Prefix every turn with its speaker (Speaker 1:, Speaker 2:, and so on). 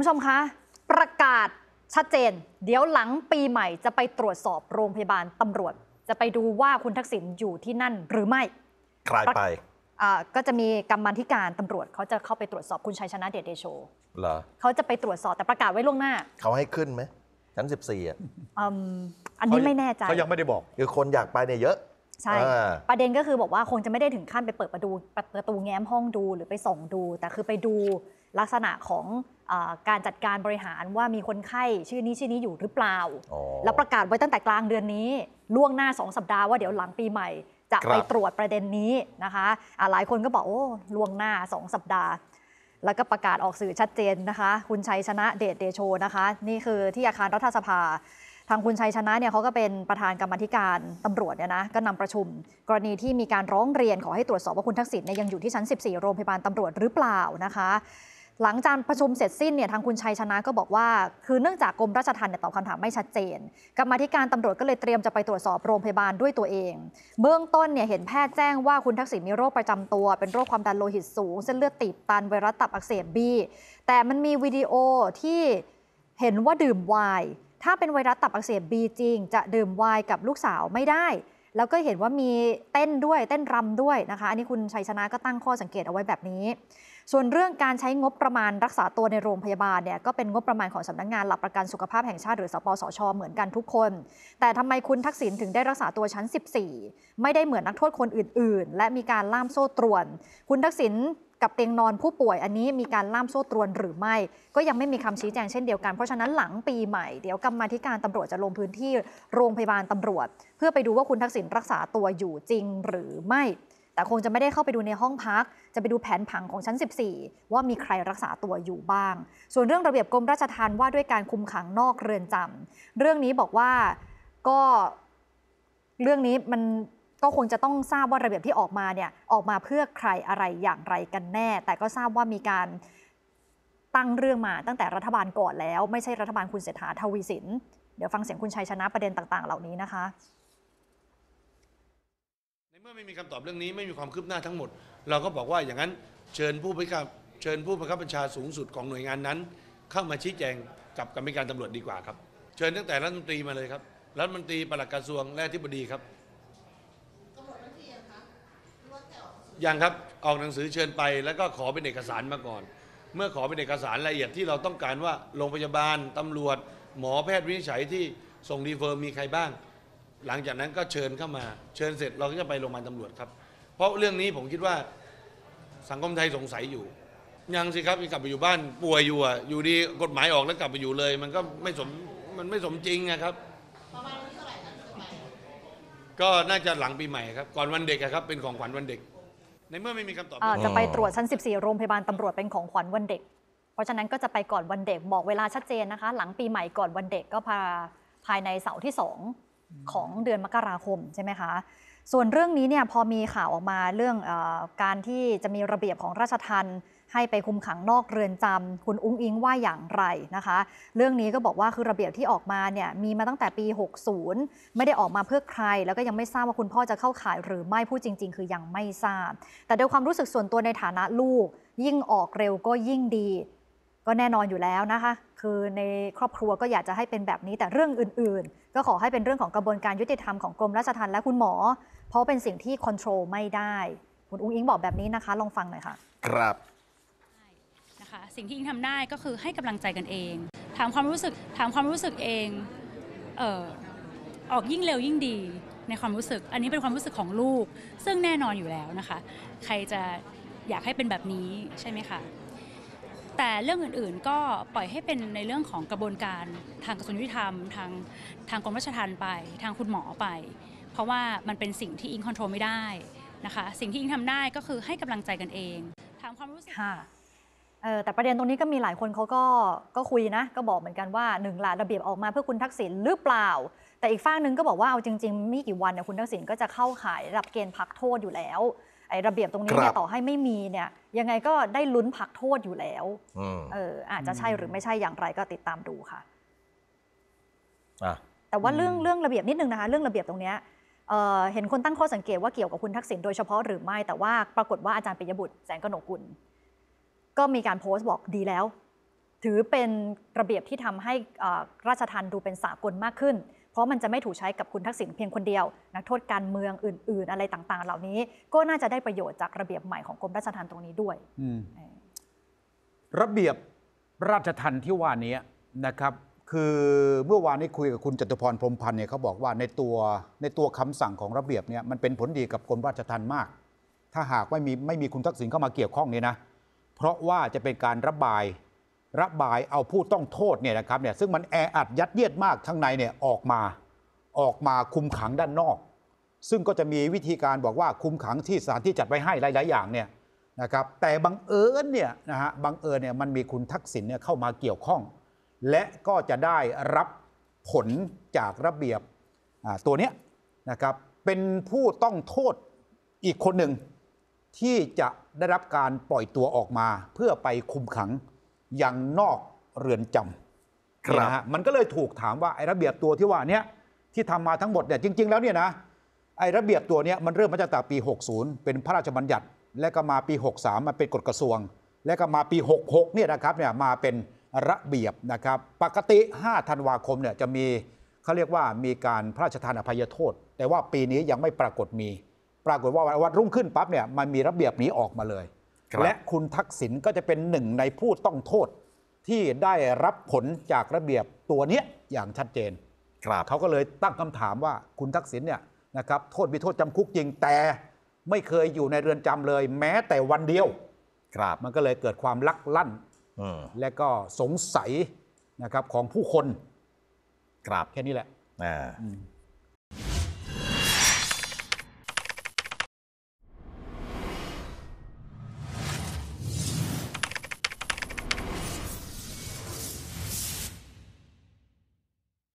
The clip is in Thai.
Speaker 1: ผู้ชมคะ ประกาศชัดเจน เดี๋ยวหลังปีใหม่จะไปตรวจสอบโรงพยาบาลตำรวจ จะไปดูว่าคุณทักษิณอยู่ที่นั่นหรือไม่ใครไป ก็จะมีกรรมธิการตำรวจเขาจะเข้าไปตรวจสอบคุณชัยชนะเดชเดโชเหรอเขาจะไปตรวจสอบแต่ประกาศไว้ล่วงหน้า
Speaker 2: เขาให้ขึ้นไหมชั้นสิี่อ่ะ
Speaker 1: อันนี้ไม่แน่ใจเขายังไ
Speaker 2: ม่ได้บอก คือคนอยากไปเนี่ยเยอะ
Speaker 1: ใช่ประเด็นก็คือบอกว่าคงจะไม่ได้ถึงขั้นไปเปิดประตูประตูแง้มห้องดูหรือไปส่องดู แต่คือไปดูลักษณะของการจัดการบริหารว่ามีคนไข้ชื่อนี้ชื่อนี้อยู่หรือเปล่า แล้วประกาศไว้ตั้งแต่กลางเดือนนี้ ล่วงหน้าสองสัปดาห์ว่าเดี๋ยวหลังปีใหม่ จะไปตรวจประเด็นนี้นะคะ หลายคนก็บอกโอ้ล่วงหน้าสองสัปดาห์ แล้วก็ประกาศออกสื่อชัดเจนนะคะ คุณชัยชนะเดชเดโชนะคะ นี่คือที่อาคารรัฐสภา ทางคุณชัยชนะเนี่ยเขาก็เป็นประธานกรรมธิการตำรวจเนี่ยนะก็นำประชุม กรณีที่มีการร้องเรียนขอให้ตรวจสอบว่าคุณทักษิณเนี่ยยังอยู่ที่ชั้น14 โรงพยาบาลตำรวจหรือเปล่านะคะหลังจากประชุมเสร็จสิ้นเนี่ยทางคุณชัยชนะก็บอกว่า คือเนื่องจากกรมราชทัณฑ์เนี่ยตอบคำถามไม่ชัดเจนกรรมธิการตำรวจก็เลยเตรียมจะไปตรวจสอบโรงพยาบาลด้วยตัวเอง เบื้องต้นเนี่ยเห็นแพทย์แจ้งว่าคุณทักษิณมีโรคประจำตัวเป็นโรคความดันโลหิตสูง เส้นเลือดตีบตันไวรัสตับอักเสบบีแต่มันมีวิดีโอที่เห็นว่าดื่มไวน์ถ้าเป็นไวรัสตับอักเสบบีจริง จะดื่มไวน์กับลูกสาวไม่ได้แล้วก็เห็นว่ามีเต้นด้วยเต้นรำด้วยนะคะอันนี้คุณชัยชนะก็ตั้งข้อสังเกตเอาไว้แบบนี้ ส่วนเรื่องการใช้งบประมาณรักษาตัวในโรงพยาบาลเนี่ยก็เป็นงบประมาณของสำนักงงานหลักประกันสุขภาพแห่งชาติหรือสปสช เหมือนกันทุกคน แต่ทำไมคุณทักษิณถึงได้รักษาตัวชั้น 14 ไม่ได้เหมือนนักโทษคนอื่น ๆ และมีการล่ามโซ่ตรวน คุณทักษิณกับเตียงนอนผู้ป่วยอันนี้มีการล่ามโซ่ตรวนหรือไม่ ก็ยังไม่มีคำชี้แจงเช่นเดียวกันเพราะฉะนั้นหลังปีใหม่เดี๋ยวกรรมาธิการตำรวจจะลงพื้นที่โรงพยาบาลตำรวจ เพื่อไปดูว่าคุณทักษิณรักษาตัวอยู่จริงหรือไม่ แต่คงจะไม่ได้เข้าไปดูในห้องพัก จะไปดูแผนผังของชั้น 14 ว่ามีใครรักษาตัวอยู่บ้าง ส่วนเรื่องระเบียบกรมราชทัณฑ์ว่าด้วยการคุมขังนอกเรือนจำ เรื่องนี้บอกว่าก็เรื่องนี้มันก็คงจะต้องทราบว่าระเบียบที่ออกมาเนี่ยออกมาเพื่อใครอะไรอย่างไรกันแน่ แต่ก็ทราบว่ามีการตั้งเรื่องมาตั้งแต่รัฐบาลก่อนแล้ว ไม่ใช่รัฐบาลคุณเศรษฐาทวีสินเดี๋ยวฟังเสียงคุณชัยชนะประเด็นต่าง ๆ เหล่านี้นะคะ
Speaker 3: ในเมื่อไม่มีคำตอบเรื่องนี้ไม่มีความคืบหน้าทั้งหมด เราก็บอกว่าอย่างนั้นเชิญผู้บังคับเชิญผู้บังคับบัญชาสูงสุดของหน่วยงานนั้น เข้ามาชี้แจงกับกรรมการตำรวจดีกว่าครับเชิญตั้งแต่รัฐมนตรีมาเลยครับรัฐมนตรีปลัดกระทรวงและที่บดีครับยังครับ ออกหนังสือเชิญไปแล้วก็ขอเป็นเอกสารมาก่อน เมื่อขอเป็นเอกสารละเอียดที่เราต้องการว่าโรงพยาบาล ตำรวจ หมอแพทย์วินิจฉัยที่ส่งรีเฟอร์มีใครบ้าง หลังจากนั้นก็เชิญเข้ามา เชิญเสร็จเราก็จะไปโรงพยาบาลตำรวจครับ เพราะเรื่องนี้ผมคิดว่าสังคมไทยสงสัยอยู่ยังสิครับกลับไปอยู่บ้านป่วยอยู่อ่ะอยู่ดีกฎหมายออกแล้วกลับไปอยู่เลย มันก็ไม่สมมันไม่สมจริงนะครับก็น่าจะหลังปีใหม่ครับก่อนวันเด็กครับเป็นของขวัญวันเด็กในเมื่อไม่มีคำตอบอจะไปตรวจ
Speaker 1: ชั้น 14 โรงพยาบาลตำรวจเป็นของขวัญวันเด็ก เพราะฉะนั้นก็จะไปก่อนวันเด็กบอกเวลาชัดเจนนะคะหลังปีใหม่ก่อนวันเด็กก็พาภายในเสาร์ที่ 2 ของเดือนมกราคมใช่ไหมคะ ส่วนเรื่องนี้เนี่ยพอมีข่าวออกมาเรื่องอการที่จะมีระเบียบของราชทัณฑ์ให้ไปคุมขังนอกเรือนจำ คุณอุ้งอิงว่าอย่างไรนะคะ เรื่องนี้ก็บอกว่าคือระเบียบที่ออกมาเนี่ยมีมาตั้งแต่ปี 60 ไม่ได้ออกมาเพื่อใคร แล้วก็ยังไม่ทราบว่าคุณพ่อจะเข้าข่ายหรือไม่พูดจริงๆ คือยังไม่ทราบ แต่ด้วยความรู้สึกส่วนตัวในฐานะลูก ยิ่งออกเร็วก็ยิ่งดี ก็แน่นอนอยู่แล้วนะคะ คือในครอบครัวก็อยากจะให้เป็นแบบนี้ แต่เรื่องอื่นๆ ก็ขอให้เป็นเรื่องของกระบวนการยุติธรรมของกรมราชทัณฑ์และคุณหมอ เพราะเป็นสิ่งที่ควบคุมไม่ได้ คุณอุ้งอิงบอกแบบนี้นะคะ ลองฟังหน่อยค่ะ ครับสิ่งที่อิงทำได้ก็คือให้กำลังใจกันเองถามความรู้สึกถามความรู้สึกเองเอออกยิ่งเร็วยิ่งดีในความรู้สึก อันนี้เป็นความรู้สึกของลูกซึ่งแน่นอนอยู่แล้วนะคะ ใครจะอยากให้เป็นแบบนี้ใช่ไหมคะ แต่เรื่องอื่นๆก็ปล่อยให้เป็นในเรื่องของกระบวนการทางกระทรวงยุติธรรมทางทางกรมราชทัณฑ์ไป ทางคุณหมอไป เพราะว่ามันเป็นสิ่งที่อิงคอนโทรลไม่ได้นะคะ สิ่งที่อิงทำได้ก็คือให้กำลังใจกันเองถามความรู้สึกค่ะเออแต่ประเด็นตรงนี้ก็มีหลายคนเขาก็ก็คุยนะ ก็บอกเหมือนกันว่าหนึ่งละระเบียบออกมาเพื่อคุณทักษิณหรือเปล่า แต่อีกฝั่งหนึ่งก็บอกว่าเอาจริงๆไม่กี่วันเนี่ยคุณทักษิณก็จะเข้าข่ายรับเกณฑ์พักโทษอยู่แล้ว ไอ้ระเบียบตรงนี้เนี่ยต่อให้ไม่มีเนี่ย ยังไงก็ได้ลุ้นพักโทษอยู่แล้วเออ อาจจะใช่หรือไม่ใช่อย่างไรก็ติดตามดูค่ะ แต่ว่าเรื่องเรื่องระเบียบนิดนึงนะคะเรื่องระเบียบตรงเนี้ยเห็นคนตั้งข้อสังเกตว่าเกี่ยวกับคุณทักษิณโดยเฉพาะหรือไม่แต่ว่าปรากฏว่าอาจารย์ปิยบุตรแสงกนกุลก็มีการโพสต์บอกดีแล้ว ถือเป็นระเบียบที่ทำให้ราชทันดูเป็นสากลมากขึ้น เพราะมันจะไม่ถูกใช้กับคุณทักษิณเพียงคนเดียวนักโทษการเมืองอื่น ๆ อะไรต่างๆ เหล่านี้ ก็น่าจะได้ประโยชน์จากระเบียบใหม่ของกรมราชทัณฑ์ตรงนี้ด้วย
Speaker 2: ระเบียบราชทัณฑ์ที่ว่านี้นะครับ คือเมื่อวานนี้คุยกับคุณจตุพรพรมพันธ์เนี่ยเขาบอกว่าในตัวในตัวคำสั่งของระเบียบเนี่ยมันเป็นผลดีกับกรมราชทัณฑ์มาก ถ้าหากไม่มีไม่มีคุณทักษิณเข้ามาเกี่ยวข้องเนี่ยนะเพราะว่าจะเป็นการระบายระบายเอาผู้ต้องโทษเนี่ยนะครับเนี่ยซึ่งมันแออัดยัดเยียดมากข้างในเนี่ยออกมาออกมาคุมขังด้านนอกซึ่งก็จะมีวิธีการบอกว่าคุมขังที่สถานที่จัดไว้ให้หลาย ๆ อย่างเนี่ยนะครับแต่บังเอิญเนี่ยนะฮะบังเอิญเนี่ยมันมีคุณทักษิณเนี่ยเข้ามาเกี่ยวข้อง และก็จะได้รับผลจากระเบียบตัวเนี้ยนะครับเป็นผู้ต้องโทษอีกคนหนึ่งที่จะได้รับการปล่อยตัวออกมา เพื่อไปคุมขังอย่างนอกเรือนจำครับนะฮะมันก็เลยถูกถามว่าไอ้ระเบียบตัวที่ว่าเนี้ยที่ทำมาทั้งหมดเนี่ยจริง ๆแล้วเนี่ยนะไอ้ระเบียบตัวเนี้ยมันเริ่มมาจากปี 60 เป็นพระราชบัญญัติ และก็มาปี 63 มาเป็นกฎกระทรวง และก็มาปี 66 เนี่ยนะครับเนี่ยมาเป็นระเบียบนะครับปกติ 5 ธันวาคมเนี่ยจะมีเขาเรียกว่ามีการพระราชทานอภัยโทษ แต่ว่าปีนี้ยังไม่ปรากฏมีปรากฏว่าวันรุ่งขึ้นปั๊บเนี่ยมันมีระเบียบนี้ออกมาเลย และคุณทักษิณก็จะเป็นหนึ่งในผู้ต้องโทษที่ได้รับผลจากระเบียบตัวนี้อย่างชัดเจนครับเขาก็เลยตั้งคำถามว่าคุณทักษิณเนี่ยนะครับโทษมีโทษจำคุกจริงแต่ไม่เคยอยู่ในเรือนจำเลย แม้แต่วันเดียวครับมันก็เลยเกิดความลักลั่นและก็สงสัยนะครับของผู้คนครับแค่นี้แหละ
Speaker 1: อ่า